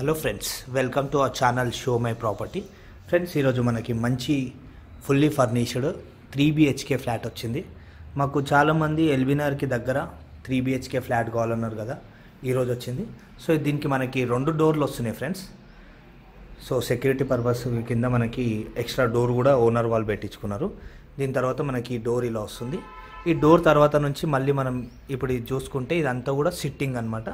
hello friends welcome to our channel show my property friends ఈరోజు మనకి మంచి fully furnished three BHK flat వచ్చింది మాకు చాలామంది ఎల్బినార్కి దగ్గర త్రీ బిహెచ్కే ఫ్లాట్ కావాలన్నారు కదా ఈరోజు వచ్చింది సో దీనికి మనకి రెండు డోర్లు వస్తున్నాయి ఫ్రెండ్స్ సో సెక్యూరిటీ పర్పస్ కింద మనకి ఎక్స్ట్రా డోర్ కూడా ఓనర్ వాళ్ళు పెట్టించుకున్నారు దీని తర్వాత మనకి డోర్ ఇలా వస్తుంది ఈ డోర్ తర్వాత నుంచి మళ్ళీ మనం ఇప్పుడు చూసుకుంటే ఇదంతా కూడా సిట్టింగ్ అనమాట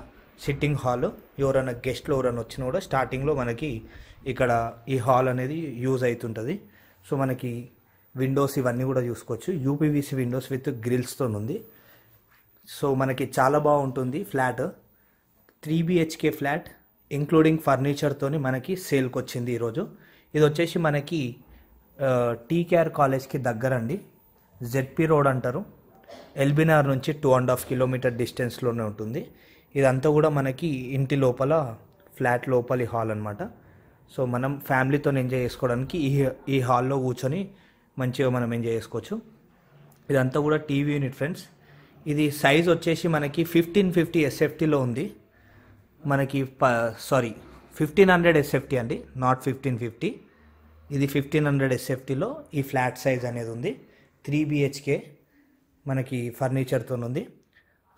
సిట్టింగ్ హాల్ ఎవరైనా గెస్ట్లు ఎవరైనా వచ్చినా కూడా స్టార్టింగ్లో మనకి ఇక్కడ ఈ హాల్ అనేది యూజ్ అవుతుంటుంది సో మనకి విండోస్ ఇవన్నీ కూడా చూసుకోవచ్చు యూపీవీసీ విండోస్ విత్ గ్రిల్స్తో ఉంది సో మనకి చాలా బాగుంటుంది flat three BHK flat including ఫర్నిచర్తో మనకి సేల్కి వచ్చింది ఈరోజు ఇది వచ్చేసి మనకి టీకేఆర్ కాలేజ్కి దగ్గరండి జెడ్పీ రోడ్ అంటారు ఎల్బినార్ నుంచి టూ అండ్ హాఫ్ కిలోమీటర్ డిస్టెన్స్లోనే ఉంటుంది ఇదంతా కూడా మనకి ఇంటి లోపల ఫ్లాట్ లోపలి హాల్ అనమాట సో మనం ఫ్యామిలీతో ఎంజాయ్ చేసుకోవడానికి ఈ ఈ హాల్లో కూర్చొని మంచిగా మనం ఎంజాయ్ చేసుకోవచ్చు ఇదంతా కూడా టీవీ యూనిట్ ఫ్రెండ్స్ ఇది సైజ్ వచ్చేసి మనకి ఫిఫ్టీన్ ఫిఫ్టీ ఎస్ఎఫ్టీలో ఉంది మనకి ప సారీ ఫిఫ్టీన్ హండ్రెడ్ ఎస్ఎఫ్టీ అండి నాట్ ఫిఫ్టీన్ ఫిఫ్టీ ఇది ఫిఫ్టీన్ హండ్రెడ్ ఎస్ఎఫ్టీలో ఈ ఫ్లాట్ సైజ్ అనేది ఉంది త్రీ బిహెచ్కే మనకి ఫర్నిచర్తో ఉంది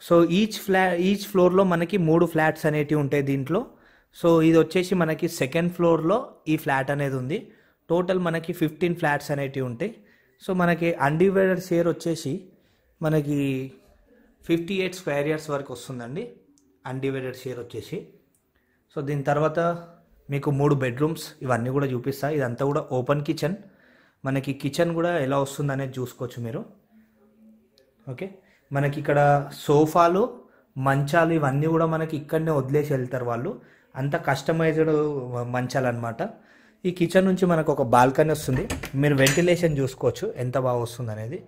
సో ఈచ్ ఫ్లా ఈచ్ ఫ్లోర్లో మనకి మూడు ఫ్లాట్స్ అనేటివి ఉంటాయి దీంట్లో సో ఇది వచ్చేసి మనకి సెకండ్ ఫ్లోర్లో ఈ ఫ్లాట్ అనేది ఉంది టోటల్ మనకి ఫిఫ్టీన్ ఫ్లాట్స్ అనేటివి ఉంటాయి సో మనకి అన్డివైడెడ్ షేర్ వచ్చేసి మనకి ఫిఫ్టీ ఎయిట్ స్క్వేర్ ఇయర్స్ వరకు వస్తుందండి అన్డివైడెడ్ షేర్ వచ్చేసి సో దీని తర్వాత మీకు మూడు బెడ్రూమ్స్ ఇవన్నీ కూడా చూపిస్తా ఇదంతా కూడా ఓపెన్ కిచెన్ మనకి కిచెన్ కూడా ఎలా వస్తుంది అనేది చూసుకోవచ్చు మీరు ఓకే మనకి ఇక్కడ సోఫాలు మంచాలు ఇవన్నీ కూడా మనకి ఇక్కడనే వదిలేసి వెళ్తారు వాళ్ళు అంత కస్టమైజ్డ్ మంచాలు అనమాట ఈ కిచెన్ నుంచి మనకు ఒక బాల్కనీ వస్తుంది మీరు వెంటిలేషన్ చూసుకోవచ్చు ఎంత బాగా వస్తుంది అనేది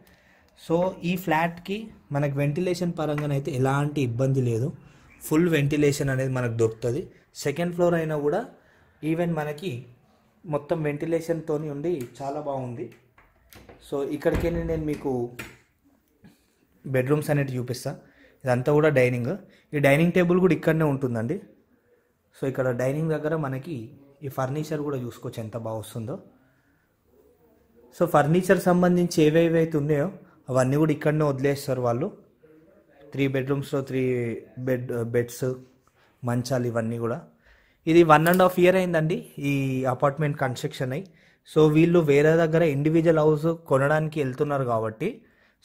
సో ఈ ఫ్లాట్కి మనకు వెంటిలేషన్ పరంగానైతే ఎలాంటి ఇబ్బంది లేదు ఫుల్ వెంటిలేషన్ అనేది మనకు దొరుకుతుంది సెకండ్ ఫ్లోర్ అయినా కూడా ఈవెన్ మనకి మొత్తం వెంటిలేషన్తో ఉండి చాలా బాగుంది సో ఇక్కడికి నేను మీకు బెడ్రూమ్స్ అనేవి చూపిస్తా ఇదంతా కూడా డైనింగ్ ఈ డైనింగ్ టేబుల్ కూడా ఇక్కడనే ఉంటుందండి సో ఇక్కడ డైనింగ్ దగ్గర మనకి ఈ ఫర్నిచర్ కూడా చూసుకోవచ్చు ఎంత బాగా వస్తుందో సో ఫర్నిచర్ సంబంధించి ఏవేవైతే ఉన్నాయో అవన్నీ కూడా ఇక్కడనే వదిలేస్తారు వాళ్ళు త్రీ బెడ్రూమ్స్లో త్రీ బెడ్ బెడ్స్ మంచాలు ఇవన్నీ కూడా ఇది వన్ అండ్ హాఫ్ ఇయర్ అయిందండి ఈ అపార్ట్మెంట్ కన్స్ట్రక్షన్ అయ్యి సో వీళ్ళు వేరే దగ్గర ఇండివిజువల్ హౌస్ కొనడానికి వెళ్తున్నారు కాబట్టి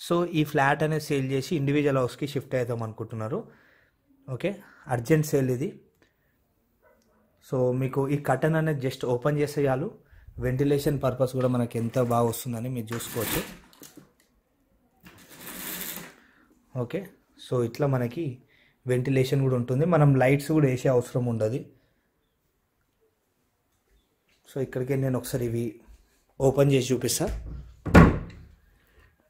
సో ఈ ఫ్లాట్ అనేది సేల్ చేసి ఇండివిజువల్ హౌస్కి షిఫ్ట్ అవుదాం అనుకుంటున్నారు ఓకే అర్జెంట్ సేల్ ఇది సో మీకు ఈ కటన్ అనేది జస్ట్ ఓపెన్ చేస్తే చాలు వెంటిలేషన్ పర్పస్ కూడా మనకి ఎంత బాగా వస్తుందని మీరు చూసుకోవచ్చు ఓకే సో ఇట్లా మనకి వెంటిలేషన్ కూడా ఉంటుంది మనం లైట్స్ కూడా వేసే అవసరం ఉండదు సో ఇక్కడికి నేను ఒకసారి ఇవి ఓపెన్ చేసి చూపిస్తాను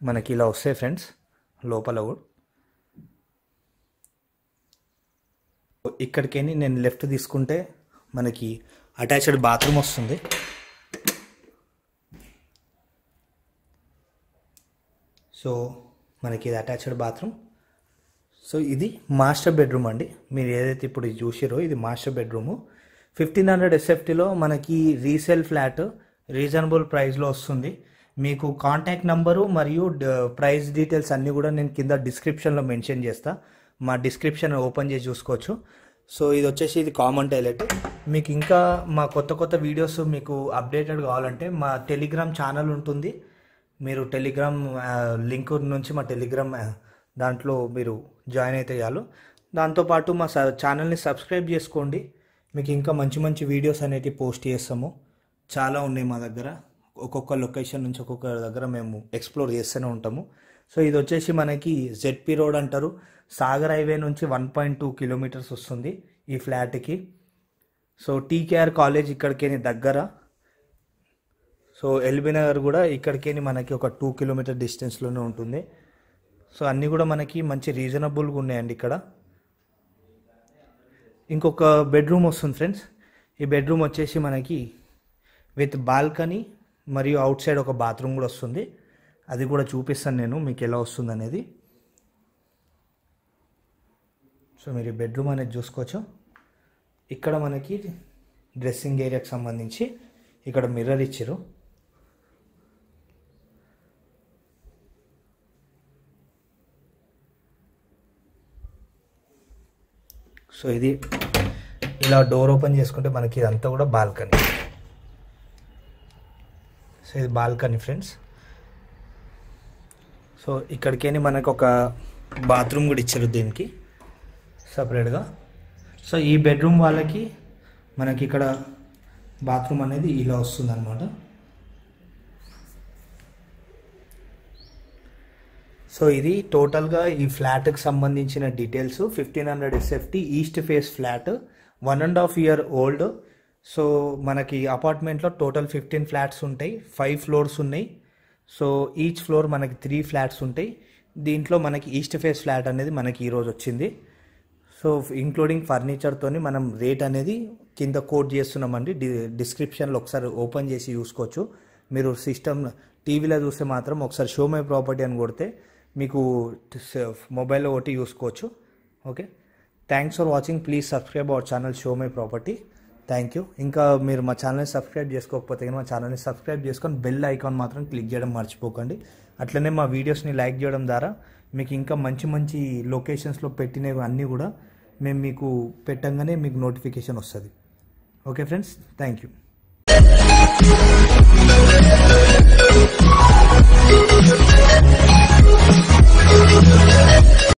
మనకి ఇలా వస్తాయి ఫ్రెండ్స్ లోపల కూడా ఇక్కడికైనా నేను లెఫ్ట్ తీసుకుంటే మనకి అటాచ్డ్ బాత్రూమ్ వస్తుంది సో మనకి ఇది అటాచ్డ్ బాత్రూమ్ సో ఇది మాస్టర్ బెడ్రూమ్ అండి మీరు ఏదైతే ఇప్పుడు చూసిరో ఇది మాస్టర్ బెడ్రూము ఫిఫ్టీన్ హండ్రెడ్ ఎస్ఎఫ్టీలో మనకి రీసేల్ ఫ్లాట్ రీజనబుల్ ప్రైస్లో వస్తుంది మీకు కాంటాక్ట్ నంబరు మరియు ప్రైస్ డీటెయిల్స్ అన్నీ కూడా నేను కింద డిస్క్రిప్షన్లో మెన్షన్ చేస్తా మా డిస్క్రిప్షన్ ఓపెన్ చేసి చూసుకోవచ్చు సో ఇది వచ్చేసి ఇది కామన్ టైలెట్ మీకు ఇంకా మా కొత్త కొత్త వీడియోస్ మీకు అప్డేటెడ్ కావాలంటే మా టెలిగ్రామ్ ఛానల్ ఉంటుంది మీరు టెలిగ్రామ్ లింక్ నుంచి మా టెలిగ్రామ్ దాంట్లో మీరు జాయిన్ అయితే చాలు దాంతోపాటు మా ఛానల్ని సబ్స్క్రైబ్ చేసుకోండి మీకు ఇంకా మంచి మంచి వీడియోస్ అనేటివి పోస్ట్ చేస్తాము చాలా ఉన్నాయి మా దగ్గర ఒక్కొక్క లొకేషన్ నుంచి ఒక్కొక్క దగ్గర మేము ఎక్స్ప్లోర్ చేస్తూనే ఉంటాము సో ఇది వచ్చేసి మనకి జెడ్పీ రోడ్ అంటారు సాగర్ హైవే నుంచి వన్ పాయింట్ టూ కిలోమీటర్స్ వస్తుంది ఈ ఫ్లాట్కి సో టీకేఆర్ కాలేజ్ ఇక్కడికేని దగ్గర సో ఎల్బీ నగర్ కూడా ఇక్కడికేని మనకి ఒక టూ కిలోమీటర్ డిస్టెన్స్లోనే ఉంటుంది సో అన్నీ కూడా మనకి మంచి రీజనబుల్గా ఉన్నాయండి ఇక్కడ ఇంకొక బెడ్రూమ్ వస్తుంది ఫ్రెండ్స్ ఈ బెడ్రూమ్ వచ్చేసి మనకి విత్ బాల్కనీ మరియు అవుట్ సైడ్ ఒక బాత్రూమ్ కూడా వస్తుంది అది కూడా చూపిస్తాను నేను మీకు ఎలా వస్తుంది అనేది సో మీరు బెడ్రూమ్ అనేది చూసుకోవచ్చు ఇక్కడ మనకి డ్రెస్సింగ్ ఏరియాకి సంబంధించి ఇక్కడ మిర్రర్ ఇచ్చారు సో ఇది ఇలా డోర్ ఓపెన్ చేసుకుంటే మనకి ఇదంతా కూడా బాల్కనీ సో ఇది బాల్కనీ ఫ్రెండ్స్ సో ఇక్కడికేని మనకు ఒక బాత్రూమ్ కూడా ఇచ్చారు దీనికి సపరేట్గా సో ఈ బెడ్రూమ్ వాళ్ళకి మనకి ఇక్కడ బాత్రూమ్ అనేది ఇలా వస్తుంది అనమాట సో ఇది టోటల్గా ఈ ఫ్లాట్కి సంబంధించిన details fifteen hundred SFT east face flat one and half year old so మనకి అపార్ట్మెంట్లో టోటల్ ఫిఫ్టీన్ ఫ్లాట్స్ ఉంటాయి ఫైవ్ ఫ్లోర్స్ ఉన్నాయి సో ఈచ్ ఫ్లోర్ మనకి త్రీ ఫ్లాట్స్ ఉంటాయి దీంట్లో మనకి ఈస్ట్ ఫేస్ ఫ్లాట్ అనేది మనకి ఈరోజు వచ్చింది సో ఇంక్లూడింగ్ ఫర్నిచర్తోని మనం రేట్ అనేది కింద కోడ్ చేస్తున్నామండి డి డిస్క్రిప్షన్లో ఒకసారి ఓపెన్ చేసి చూసుకోవచ్చు మీరు సిస్టమ్ టీవీలో చూస్తే మాత్రం ఒకసారి షో మై ప్రాపర్టీ అని కొడితే మీకు మొబైల్లో ఒకటి చూసుకోవచ్చు okay thanks for watching please subscribe our channel show my property thank you ఇంకా మీరు మా ఛానల్ని సబ్స్క్రైబ్ చేసుకోకపోతే కానీ మా ఛానల్ని సబ్స్క్రైబ్ చేసుకొని బెల్ ఐకాన్ మాత్రం క్లిక్ చేయడం మర్చిపోకండి అట్లనే మా వీడియోస్ని లైక్ చేయడం ద్వారా మీకు ఇంకా మంచి మంచి లొకేషన్స్లో పెట్టినవి అన్నీ కూడా మేము మీకు పెట్టంగానే మీకు నోటిఫికేషన్ వస్తుంది ఓకే ఫ్రెండ్స్ థ్యాంక్ యూ